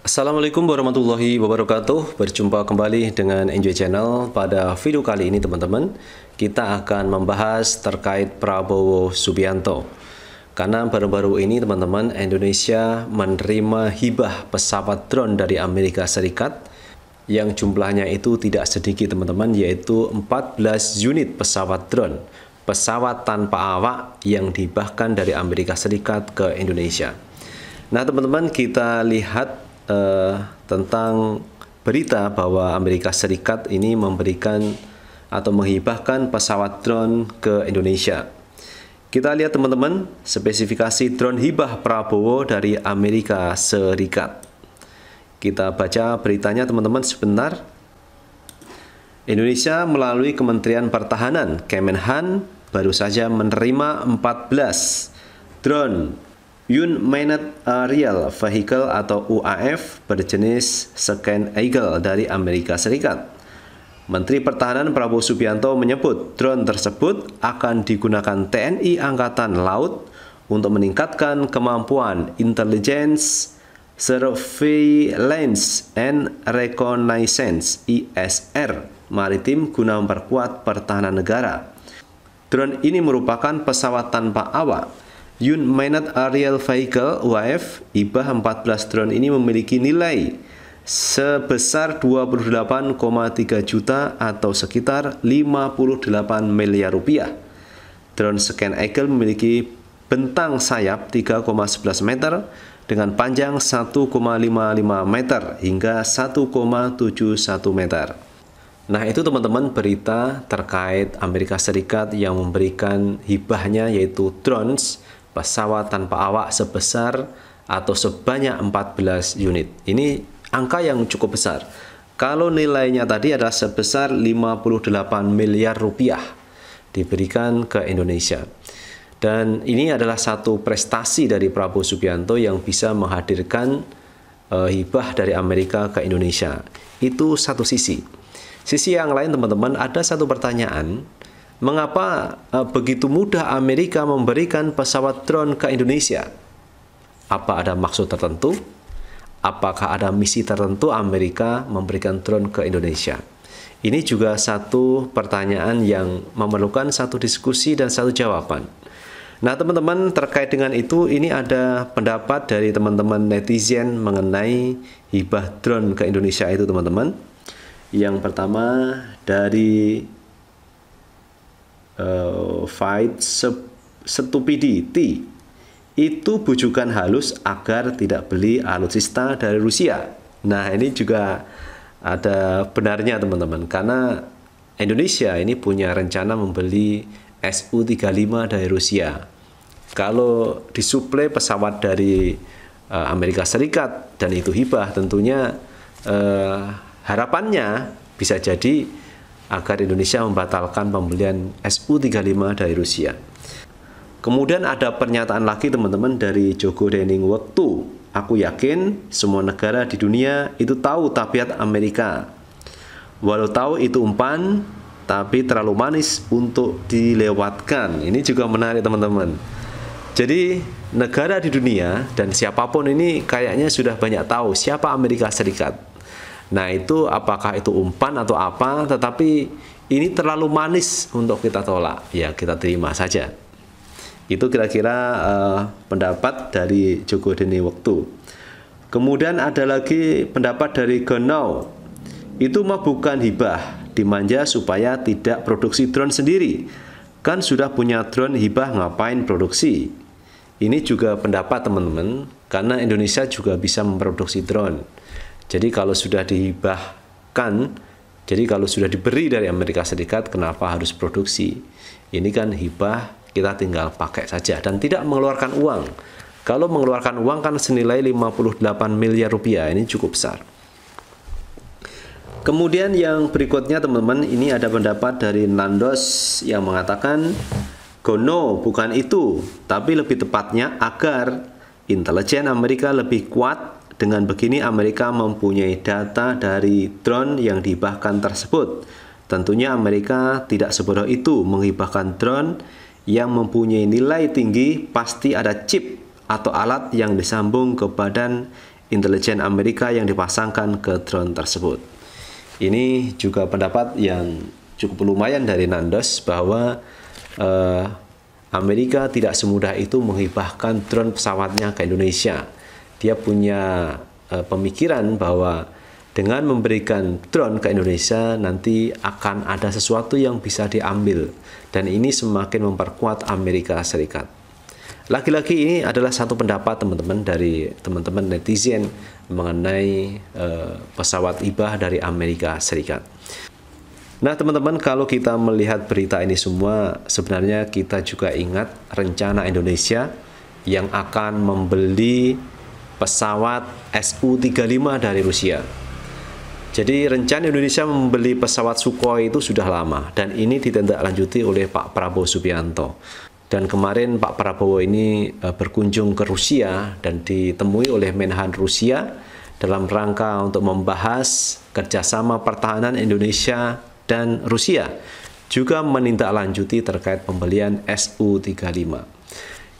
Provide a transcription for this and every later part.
Assalamualaikum warahmatullahi wabarakatuh Berjumpa kembali dengan Enjoy Channel Pada video kali ini teman-teman Kita akan membahas terkait Prabowo Subianto Karena baru-baru ini teman-teman Indonesia menerima hibah pesawat drone dari Amerika Serikat Yang jumlahnya itu tidak sedikit teman-teman Yaitu 14 unit pesawat drone pesawat tanpa awak yang dibahkan dari Amerika Serikat ke Indonesia. Nah, teman-teman, kita lihat uh, tentang berita bahwa Amerika Serikat ini memberikan atau menghibahkan pesawat drone ke Indonesia. Kita lihat teman-teman spesifikasi drone hibah Prabowo dari Amerika Serikat. Kita baca beritanya teman-teman sebentar. Indonesia melalui Kementerian Pertahanan Kemenhan baru saja menerima 14 drone Yun Unmanned Aerial uh, Vehicle atau UAF berjenis Scan Eagle dari Amerika Serikat. Menteri Pertahanan Prabowo Subianto menyebut drone tersebut akan digunakan TNI Angkatan Laut untuk meningkatkan kemampuan intelligence, surveillance, and reconnaissance (ISR) maritim guna memperkuat pertahanan negara. Drone ini merupakan pesawat tanpa awak. Yun Mainat Aerial Vehicle UAF IBA 14 drone ini memiliki nilai sebesar 28,3 juta atau sekitar 58 miliar rupiah. Drone Scan Eagle memiliki bentang sayap 3,11 meter dengan panjang 1,55 meter hingga 1,71 meter. Nah, itu teman-teman berita terkait Amerika Serikat yang memberikan hibahnya yaitu drones pesawat tanpa awak sebesar atau sebanyak 14 unit. Ini angka yang cukup besar. Kalau nilainya tadi adalah sebesar 58 miliar rupiah diberikan ke Indonesia. Dan ini adalah satu prestasi dari Prabowo Subianto yang bisa menghadirkan e, hibah dari Amerika ke Indonesia. Itu satu sisi. Sisi yang lain teman-teman, ada satu pertanyaan, mengapa eh, begitu mudah Amerika memberikan pesawat drone ke Indonesia? Apa ada maksud tertentu? Apakah ada misi tertentu Amerika memberikan drone ke Indonesia? Ini juga satu pertanyaan yang memerlukan satu diskusi dan satu jawaban. Nah, teman-teman, terkait dengan itu, ini ada pendapat dari teman-teman netizen mengenai hibah drone ke Indonesia itu, teman-teman. Yang pertama dari uh, fight stupidity itu bujukan halus agar tidak beli alutsista dari Rusia. Nah, ini juga ada benarnya teman-teman karena Indonesia ini punya rencana membeli Su-35 dari Rusia. Kalau disuplai pesawat dari eh, Amerika Serikat dan itu hibah tentunya uh, harapannya bisa jadi agar Indonesia membatalkan pembelian Su-35 dari Rusia. Kemudian ada pernyataan lagi teman-teman dari Jogo Denning waktu aku yakin semua negara di dunia itu tahu tabiat Amerika. Walau tahu itu umpan, tapi terlalu manis untuk dilewatkan. Ini juga menarik teman-teman. Jadi negara di dunia dan siapapun ini kayaknya sudah banyak tahu siapa Amerika Serikat Nah, itu apakah itu umpan atau apa, tetapi ini terlalu manis untuk kita tolak. Ya, kita terima saja. Itu kira-kira uh, pendapat dari Joko Deni Waktu. Kemudian ada lagi pendapat dari Genau Itu mah bukan hibah, dimanja supaya tidak produksi drone sendiri. Kan sudah punya drone hibah ngapain produksi? Ini juga pendapat teman-teman, karena Indonesia juga bisa memproduksi drone. Jadi kalau sudah dihibahkan, jadi kalau sudah diberi dari Amerika Serikat, kenapa harus produksi? Ini kan hibah, kita tinggal pakai saja dan tidak mengeluarkan uang. Kalau mengeluarkan uang kan senilai 58 miliar rupiah, ini cukup besar. Kemudian yang berikutnya teman-teman, ini ada pendapat dari Nandos yang mengatakan Gono bukan itu, tapi lebih tepatnya agar intelijen Amerika lebih kuat dengan begini Amerika mempunyai data dari drone yang dihibahkan tersebut. Tentunya Amerika tidak sebodoh itu menghibahkan drone yang mempunyai nilai tinggi pasti ada chip atau alat yang disambung ke badan intelijen Amerika yang dipasangkan ke drone tersebut. Ini juga pendapat yang cukup lumayan dari Nandos bahwa eh, Amerika tidak semudah itu menghibahkan drone pesawatnya ke Indonesia dia punya uh, pemikiran bahwa dengan memberikan drone ke Indonesia nanti akan ada sesuatu yang bisa diambil dan ini semakin memperkuat Amerika Serikat. Lagi-lagi ini adalah satu pendapat teman-teman dari teman-teman netizen mengenai uh, pesawat ibah dari Amerika Serikat. Nah, teman-teman, kalau kita melihat berita ini semua, sebenarnya kita juga ingat rencana Indonesia yang akan membeli pesawat Su-35 dari Rusia. Jadi rencana Indonesia membeli pesawat Sukhoi itu sudah lama dan ini ditindaklanjuti oleh Pak Prabowo Subianto. Dan kemarin Pak Prabowo ini eh, berkunjung ke Rusia dan ditemui oleh Menhan Rusia dalam rangka untuk membahas kerjasama pertahanan Indonesia dan Rusia juga menindaklanjuti terkait pembelian Su-35.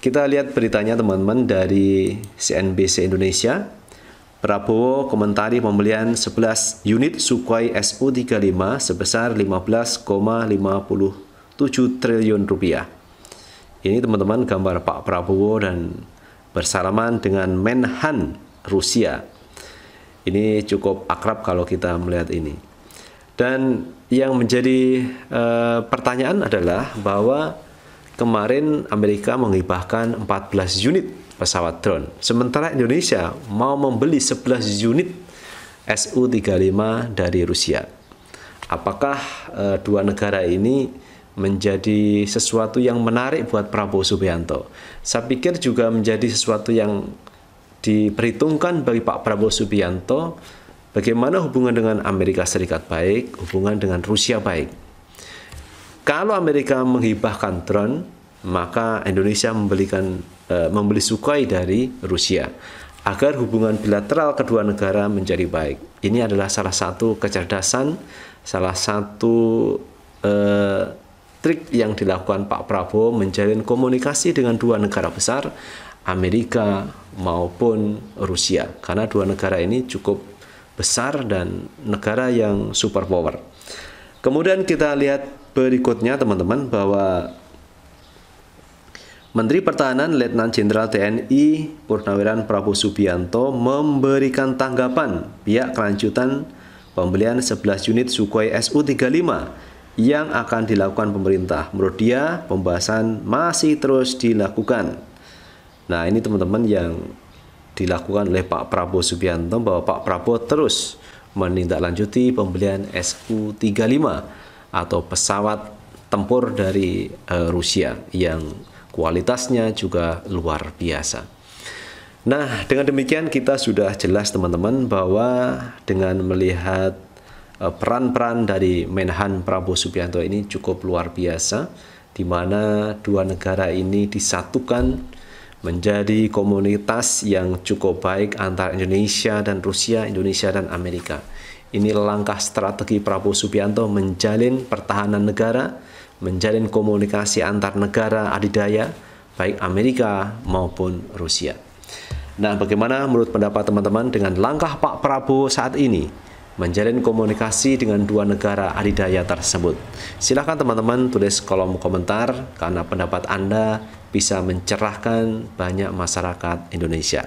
Kita lihat beritanya teman-teman dari CNBC Indonesia. Prabowo komentari pembelian 11 unit Sukhoi Su-35 sebesar 15,57 triliun rupiah. Ini teman-teman gambar Pak Prabowo dan bersalaman dengan Menhan Rusia. Ini cukup akrab kalau kita melihat ini. Dan yang menjadi e, pertanyaan adalah bahwa kemarin Amerika menghibahkan 14 unit pesawat drone. Sementara Indonesia mau membeli 11 unit Su-35 dari Rusia. Apakah e, dua negara ini menjadi sesuatu yang menarik buat Prabowo Subianto? Saya pikir juga menjadi sesuatu yang diperhitungkan bagi Pak Prabowo Subianto bagaimana hubungan dengan Amerika Serikat baik, hubungan dengan Rusia baik. Kalau Amerika menghibahkan drone, maka Indonesia membelikan uh, membeli sukai dari Rusia agar hubungan bilateral kedua negara menjadi baik. Ini adalah salah satu kecerdasan, salah satu uh, trik yang dilakukan Pak Prabowo menjalin komunikasi dengan dua negara besar, Amerika maupun Rusia, karena dua negara ini cukup besar dan negara yang superpower. Kemudian kita lihat berikutnya teman-teman bahwa Menteri Pertahanan Letnan Jenderal TNI Purnawiran Prabowo Subianto memberikan tanggapan pihak kelanjutan pembelian 11 unit Sukhoi Su-35 yang akan dilakukan pemerintah. Menurut dia, pembahasan masih terus dilakukan. Nah, ini teman-teman yang dilakukan oleh Pak Prabowo Subianto bahwa Pak Prabowo terus menindaklanjuti pembelian Su-35 atau pesawat tempur dari uh, Rusia yang kualitasnya juga luar biasa. Nah, dengan demikian kita sudah jelas teman-teman bahwa dengan melihat eh, peran-peran dari Menhan Prabowo Subianto ini cukup luar biasa di mana dua negara ini disatukan menjadi komunitas yang cukup baik antara Indonesia dan Rusia, Indonesia dan Amerika. Ini langkah strategi Prabowo Subianto menjalin pertahanan negara, menjalin komunikasi antar negara adidaya, baik Amerika maupun Rusia. Nah, bagaimana menurut pendapat teman-teman dengan langkah Pak Prabowo saat ini menjalin komunikasi dengan dua negara adidaya tersebut. Silahkan teman-teman tulis kolom komentar karena pendapat Anda bisa mencerahkan banyak masyarakat Indonesia.